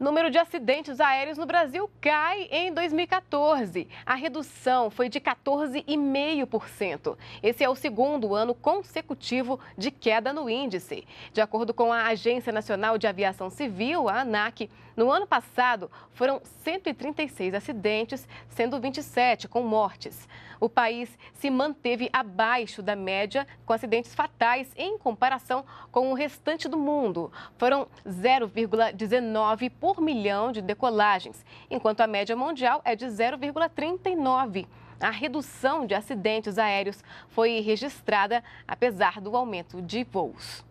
número de acidentes aéreos no Brasil cai em 2014. A redução foi de 14,5%. Esse é o segundo ano consecutivo de queda no índice. De acordo com a Agência Nacional de Aviação Civil, a ANAC, no ano passado foram 136 acidentes, sendo 27 com mortes o país se manteve abaixo da média com acidentes fatais em comparação com o restante do mundo. Foram 0,19 por milhão de decolagens, enquanto a média mundial é de 0,39. A redução de acidentes aéreos foi registrada apesar do aumento de voos.